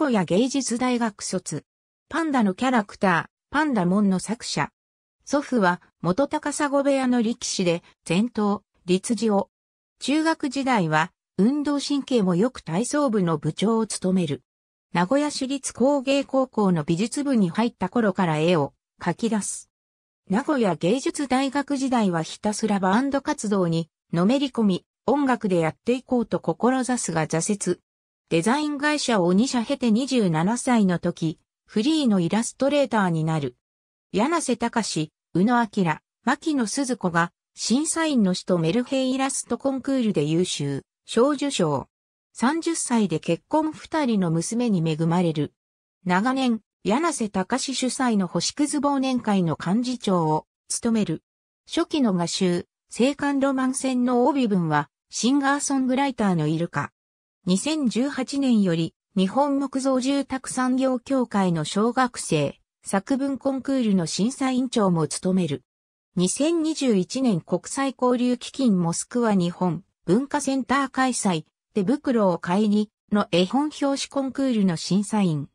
古屋芸術大学卒。パンダのキャラクター、パンダモンの作者。祖父は元高砂部屋の力士で、前頭、立次を。中学時代は、運動神経もよく体操部の部長を務める。名古屋市立工芸高校の美術部に入った頃から絵を描き出す。名古屋芸術大学時代はひたすらバンド活動にのめり込み、音楽でやっていこうと志すが挫折。デザイン会社を2社経て27歳の時、フリーのイラストレーターになる。柳瀬隆、宇野明、牧野鈴子が審査員の首都メルヘイイラストコンクールで優秀、小受賞。30歳で結婚2人の娘に恵まれる。長年、柳瀬隆主催の星屑忘年会の幹事長を務める。初期の画集、青函ロマン戦の帯文は、シンガーソングライターのイルカ、2018年より日本木造住宅産業協会の小学生作文コンクールの審査委員長も務める。2021年国際交流基金モスクワ日本文化センター開催手袋を買いにの絵本表紙コンクールの審査員。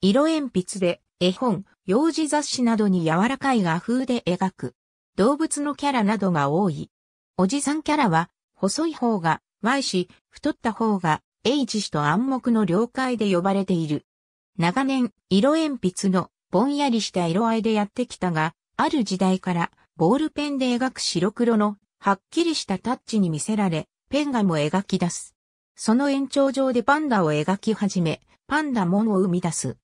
色鉛筆で絵本、幼児雑誌などに柔らかい画風で描く。動物のキャラなどが多い。おじさんキャラは細い方が Y し、太った方が H 氏と暗黙の了解で呼ばれている。長年、色鉛筆のぼんやりした色合いでやってきたが、ある時代からボールペンで描く白黒のはっきりしたタッチに見せられ、ペンガも描き出す。その延長上でパンダを描き始め、パンダモンを生み出す。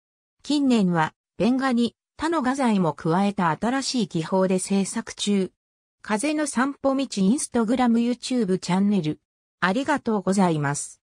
近年は、ペン画に他の画材も加えた新しい技法で制作中。風の散歩道インスタグラム YouTube チャンネル。ありがとうございます。